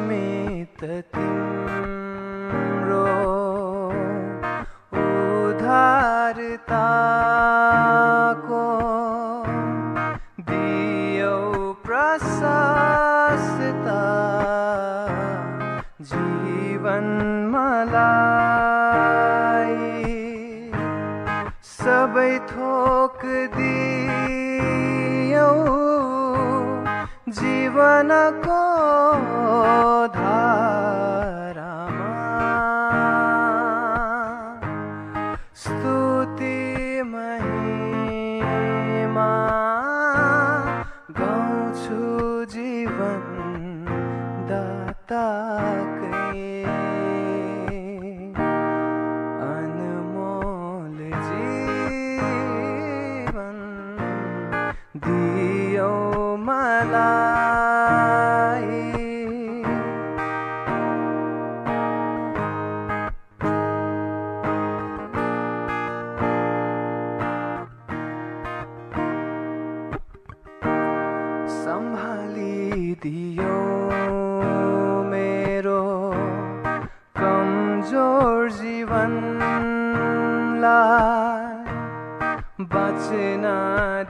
বাঁচে না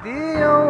দিও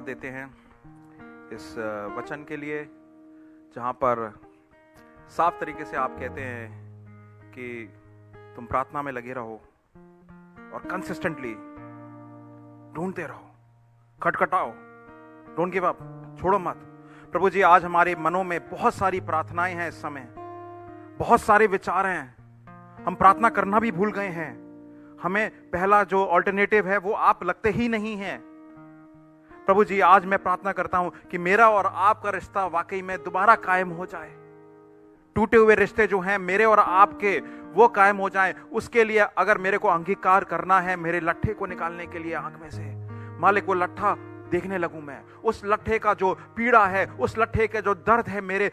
धन्यवाद देते हैं इस वचन के लिए जहाँ पर साफ तरीके से आप कहते हैं कि तुम प्रार्थना में लगे रहो और कंसिस्टेंटली ढूंढते रहो खटखटाओ डोंट गिव अप छोड़ो मत प्रभु जी आज हमारे मनों में बहुत सारी प्रार्थनाएं हैं इस समय बहुत सारे विचार हैं हम प्रार्थना करना भी भूल गए हैं हमें पहला जो ऑल्टरनेटिव है वो आप लगते ही नहीं हैं प्रभु जी आज मैं प्रार्थना करता हूं कि मेरा और आपका रिश्ता वाकई में दोबारा कायम हो जाए टूटे हुए रिश्ते जो हैं मेरे और आपके वो कायम हो जाए उसके लिए अगर मेरे को अंगीकार करना है मेरे लट्ठे को निकालने के लिए आंख में से मालिक वो लट्ठा देखने लगूं मैं उस लट्ठे का जो पीड़ा है उस लट्ठे का जो दर्द है मेरे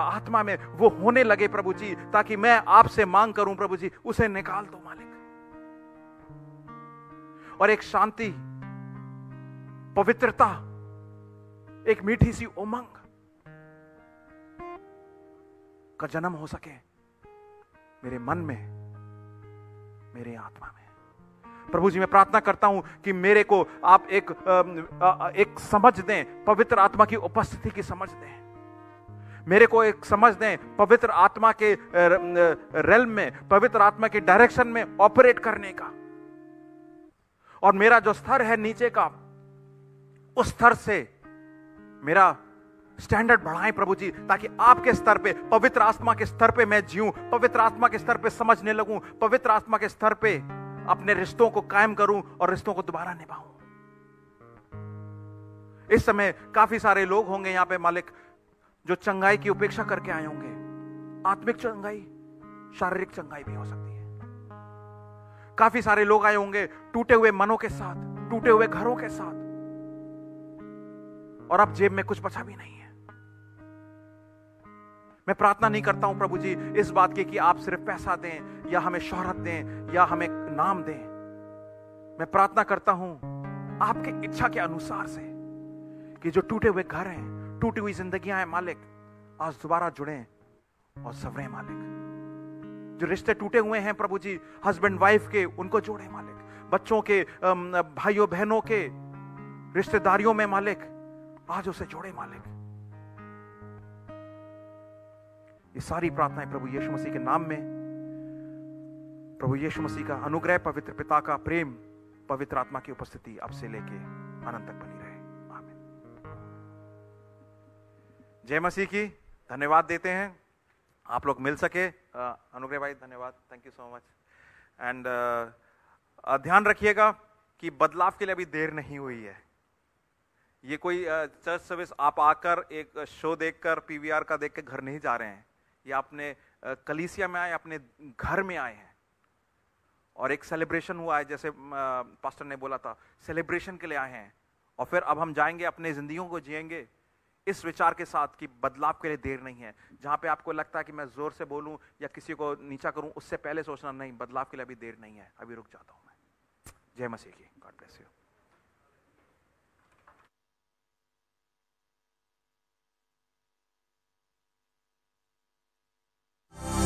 आत्मा में वो होने लगे प्रभु जी ताकि मैं आपसे मांग करूं प्रभु जी उसे निकाल दो मालिक और एक शांति पवित्रता एक मीठी सी उमंग का जन्म हो सके मेरे मन में मेरे आत्मा में प्रभु जी मैं प्रार्थना करता हूं कि मेरे को आप एक एक समझ दें पवित्र आत्मा की उपस्थिति की समझ दें मेरे को एक समझ दें पवित्र आत्मा के रेल में पवित्र आत्मा के डायरेक्शन में ऑपरेट करने का और मेरा जो स्तर है नीचे का उस स्तर से मेरा स्टैंडर्ड बढ़ाएं प्रभु जी ताकि आपके स्तर पे पवित्र आत्मा के स्तर पे मैं जीऊं पवित्र आत्मा के स्तर पे समझने लगूं पवित्र आत्मा के स्तर पे अपने रिश्तों को कायम करूं और रिश्तों को दोबारा निभाऊं इस समय काफी सारे लोग होंगे यहां पे मालिक जो चंगाई की उपेक्षा करके आए होंगे आत्मिक चंगाई शारीरिक चंगाई भी हो सकती है काफी सारे लोग आए होंगे टूटे हुए मनों के साथ टूटे हुए घरों के साथ और अब जेब में कुछ बचा भी नहीं है मैं प्रार्थना नहीं करता हूं प्रभु जी इस बात की कि आप सिर्फ पैसा दें या हमें शोहरत दें या हमें नाम दें मैं प्रार्थना करता हूं आपके इच्छा के अनुसार से कि जो टूटे हुए घर हैं टूटी हुई जिंदगियां हैं मालिक आज दोबारा जुड़े और सवरे मालिक जो रिश्ते टूटे हुए हैं प्रभु जी हस्बैंड वाइफ के उनको जोड़े मालिक बच्चों के भाइयों बहनों के रिश्तेदारियों में मालिक आज उसे जोड़े मालिक ये सारी प्रार्थनाएं प्रभु यीशु मसीह के नाम में प्रभु यीशु मसीह का अनुग्रह पवित्र पिता का प्रेम पवित्र आत्मा की उपस्थिति अब से लेके अनंत तक बनी रहे आमीन जय मसीह की धन्यवाद देते हैं आप लोग मिल सके अनुग्रह भाई धन्यवाद thank you so much and ध्यान रखिएगा कि बदलाव के लिए अभी देर नहीं हुई है ये कोई चर्च सर्विस आप आकर एक शो देखकर पीवीआर का देख के घर नहीं जा रहे हैं ये अपने कलीसिया में आए अपने घर में आए हैं और एक सेलिब्रेशन हुआ है जैसे पास्टर ने बोला था सेलिब्रेशन के लिए आए हैं और फिर अब हम जाएंगे अपने जिंदगी को जिएंगे इस विचार के साथ कि बदलाव के लिए देर नहीं है जहाँ पे आपको लगता है कि मैं जोर से बोलूँ या किसी को नीचा करूं उससे पहले सोचना नहीं बदलाव के लिए अभी देर नहीं है अभी रुक जाता हूँ मैं जय मसीह की गॉड ब्लेस यू you